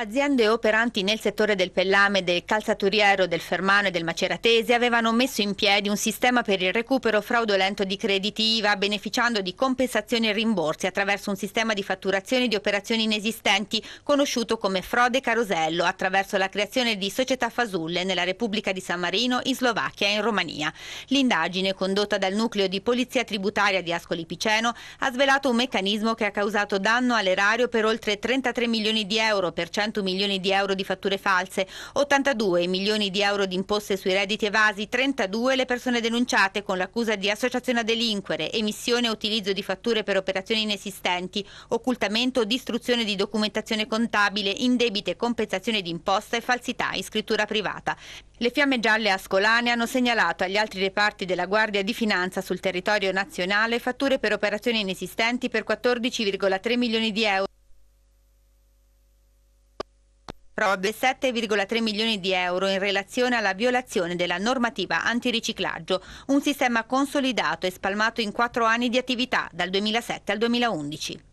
Aziende operanti nel settore del pellame, del calzaturiero, del fermano e del maceratese avevano messo in piedi un sistema per il recupero fraudolento di crediti IVA beneficiando di compensazioni e rimborsi attraverso un sistema di fatturazione di operazioni inesistenti conosciuto come frode carosello attraverso la creazione di società fasulle nella Repubblica di San Marino, in Slovacchia e in Romania. L'indagine condotta dal nucleo di polizia tributaria di Ascoli Piceno ha svelato un meccanismo che ha causato danno all'erario per oltre 33 milioni di euro per 100 200 milioni di euro di fatture false, 82 milioni di euro di imposte sui redditi evasi, 32 le persone denunciate con l'accusa di associazione a delinquere, emissione e utilizzo di fatture per operazioni inesistenti, occultamento o distruzione di documentazione contabile, indebite compensazione di imposta e falsità in scrittura privata. Le fiamme gialle ascolane hanno segnalato agli altri reparti della Guardia di Finanza sul territorio nazionale fatture per operazioni inesistenti per 14,3 milioni di euro. Rode 7,3 milioni di euro in relazione alla violazione della normativa antiriciclaggio, un sistema consolidato e spalmato in quattro anni di attività dal 2007 al 2011.